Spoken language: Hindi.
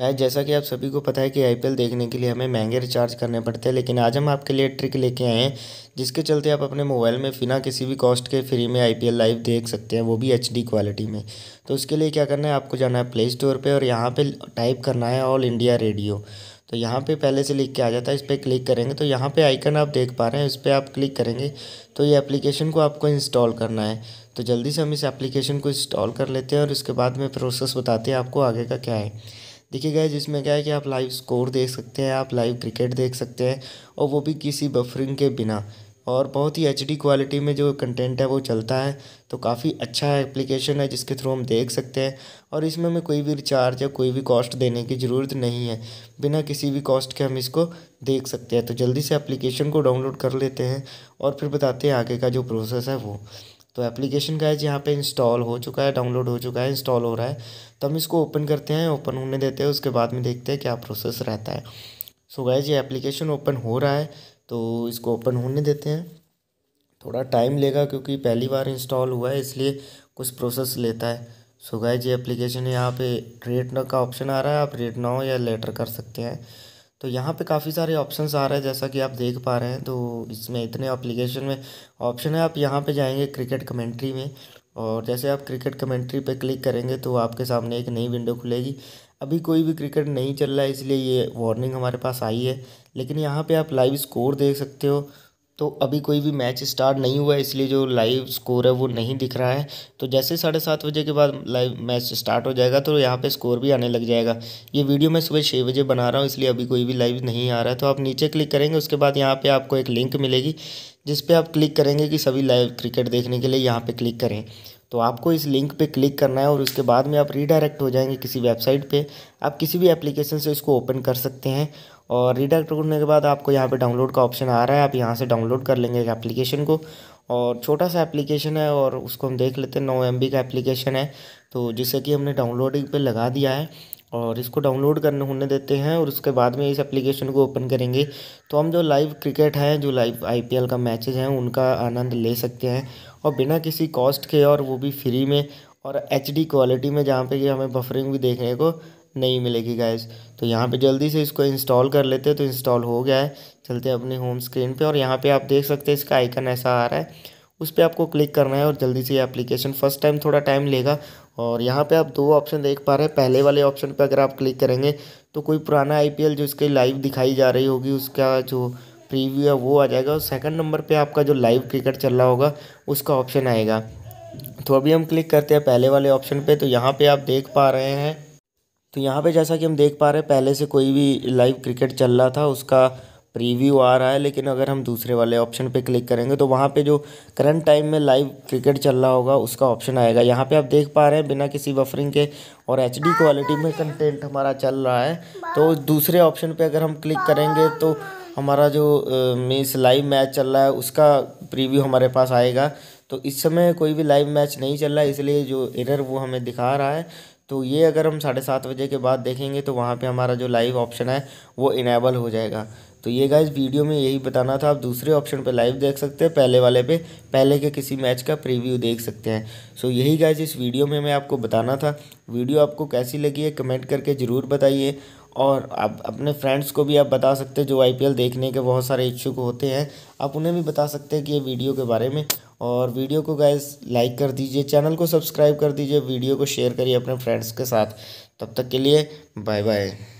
गाय जैसा कि आप सभी को पता है कि आईपीएल देखने के लिए हमें महंगे रिचार्ज करने पड़ते हैं लेकिन आज हम आपके लिए ट्रिक लेके आए हैं जिसके चलते आप अपने मोबाइल में बिना किसी भी कॉस्ट के फ्री में आईपीएल लाइव देख सकते हैं वो भी एच क्वालिटी में तो उसके लिए क्या करना है आपको जाना है प्ले स्टोर पर और यहाँ पर टाइप करना है ऑल इंडिया रेडियो तो यहाँ पे पहले से लिख के आ जाता है इस पर क्लिक करेंगे तो यहाँ पे आइकन आप देख पा रहे हैं इस पर आप क्लिक करेंगे तो ये एप्लीकेशन को आपको इंस्टॉल करना है तो जल्दी से हम इस एप्लीकेशन को इंस्टॉल कर लेते हैं और इसके बाद में प्रोसेस बताते हैं आपको आगे का क्या है देखिए गए जिसमें क्या है कि आप लाइव स्कोर देख सकते हैं आप लाइव क्रिकेट देख सकते हैं और वो भी किसी बफरिंग के बिना और बहुत ही एच क्वालिटी में जो कंटेंट है वो चलता है तो काफ़ी अच्छा एप्लीकेशन है जिसके थ्रू हम देख सकते हैं और इसमें हमें कोई भी रिचार्ज या कोई भी कॉस्ट देने की ज़रूरत नहीं है बिना किसी भी कॉस्ट के हम इसको देख सकते हैं तो जल्दी से एप्लीकेशन को डाउनलोड कर लेते हैं और फिर बताते हैं आगे का जो प्रोसेस है वो तो एप्लीकेशन का यहाँ पे इंस्टॉल हो चुका है डाउनलोड हो चुका है इंस्टॉल हो रहा है तो हम इसको ओपन करते हैं ओपन होने देते हैं उसके बाद में देखते हैं क्या प्रोसेस रहता है सो so ये एप्लीकेशन ओपन हो रहा है तो इसको ओपन होने देते हैं थोड़ा टाइम लेगा क्योंकि पहली बार इंस्टॉल हुआ है इसलिए कुछ प्रोसेस लेता है सो गैज जी एप्लीकेशन यहाँ पे रेट का ऑप्शन आ रहा है आप रेट नाउ या लेटर कर सकते हैं तो यहाँ पे काफ़ी सारे ऑप्शंस आ रहे हैं जैसा कि आप देख पा रहे हैं तो इसमें इतने एप्लीकेशन में ऑप्शन है आप यहाँ पे जाएंगे क्रिकेट कमेंट्री में और जैसे आप क्रिकेट कमेंट्री पे क्लिक करेंगे तो आपके सामने एक नई विंडो खुलेगी अभी कोई भी क्रिकेट नहीं चल रहा है इसलिए ये वार्निंग हमारे पास आई है लेकिन यहाँ पर आप लाइव स्कोर देख सकते हो तो अभी कोई भी मैच स्टार्ट नहीं हुआ है इसलिए जो लाइव स्कोर है वो नहीं दिख रहा है तो जैसे साढ़े सात बजे के बाद लाइव मैच स्टार्ट हो जाएगा तो यहाँ पे स्कोर भी आने लग जाएगा ये वीडियो मैं सुबह छः बजे बना रहा हूँ इसलिए अभी कोई भी लाइव नहीं आ रहा है तो आप नीचे क्लिक करेंगे उसके बाद यहाँ पर आपको एक लिंक मिलेगी जिस पर आप क्लिक करेंगे कि सभी लाइव क्रिकेट देखने के लिए यहाँ पर क्लिक करें तो आपको इस लिंक पे क्लिक करना है और उसके बाद में आप रीडायरेक्ट हो जाएंगे किसी वेबसाइट पे आप किसी भी एप्लीकेशन से इसको ओपन कर सकते हैं और रीडायरेक्ट होने के बाद आपको यहाँ पे डाउनलोड का ऑप्शन आ रहा है आप यहाँ से डाउनलोड कर लेंगे एक एप्लीकेशन को और छोटा सा एप्लीकेशन है और उसको हम देख लेते हैं नौ एम का एप्लीकेशन है तो जिससे कि हमने डाउनलोडिंग पर लगा दिया है और इसको डाउनलोड करने होने देते हैं और उसके बाद में इस एप्लीकेशन को ओपन करेंगे तो हम जो लाइव क्रिकेट हैं जो लाइव आईपीएल का मैचेज हैं उनका आनंद ले सकते हैं और बिना किसी कॉस्ट के और वो भी फ्री में और एच क्वालिटी में जहाँ पे कि हमें बफरिंग भी देखने को नहीं मिलेगी गैस तो यहाँ पर जल्दी से इसको इंस्टॉल कर लेते हैं तो इंस्टॉल हो गया है चलते हैं अपनी होम स्क्रीन पर और यहाँ पर आप देख सकते हैं इसका आइकन ऐसा आ रहा है उस पर आपको क्लिक करना है और जल्दी से ये एप्लीकेशन फर्स्ट टाइम थोड़ा टाइम लेगा और यहाँ पे आप दो ऑप्शन देख पा रहे हैं पहले वाले ऑप्शन पे अगर आप क्लिक करेंगे तो कोई पुराना आईपीएल जो इसके लाइव दिखाई जा रही होगी उसका जो प्रीव्यू है वो आ जाएगा और सेकंड नंबर पे आपका जो लाइव क्रिकेट चल रहा होगा उसका ऑप्शन आएगा तो अभी हम क्लिक करते हैं पहले वाले ऑप्शन पर तो यहाँ पर आप देख पा रहे हैं तो यहाँ पे जैसा कि हम देख पा रहे हैं पहले से कोई भी लाइव क्रिकेट चल रहा था उसका प्रीव्यू आ रहा है लेकिन अगर हम दूसरे वाले ऑप्शन पे क्लिक करेंगे तो वहाँ पे जो करंट टाइम में लाइव क्रिकेट चल रहा होगा उसका ऑप्शन आएगा यहाँ पे आप देख पा रहे हैं बिना किसी बफरिंग के और एच क्वालिटी में कंटेंट हमारा चल रहा है तो दूसरे ऑप्शन पर अगर हम क्लिक करेंगे तो हमारा जो मीन्स लाइव मैच चल रहा है उसका प्रीव्यू हमारे पास आएगा तो इस समय कोई भी लाइव मैच नहीं चल रहा है इसलिए जो इनर वो हमें दिखा रहा है तो ये अगर हम साढ़े सात बजे के बाद देखेंगे तो वहाँ पे हमारा जो लाइव ऑप्शन है वो इनेबल हो जाएगा तो ये गाइज वीडियो में यही बताना था आप दूसरे ऑप्शन पे लाइव देख सकते हैं पहले वाले पे पहले के किसी मैच का प्रीव्यू देख सकते हैं सो यही गाइज इस वीडियो में मैं आपको बताना था वीडियो आपको कैसी लगी है कमेंट करके ज़रूर बताइए और आप अपने फ्रेंड्स को भी आप बता सकते हैं जो आईपीएल देखने के बहुत सारे इच्छुक होते हैं आप उन्हें भी बता सकते हैं कि ये वीडियो के बारे में और वीडियो को गैस लाइक कर दीजिए चैनल को सब्सक्राइब कर दीजिए वीडियो को शेयर करिए अपने फ्रेंड्स के साथ तब तक के लिए बाय बाय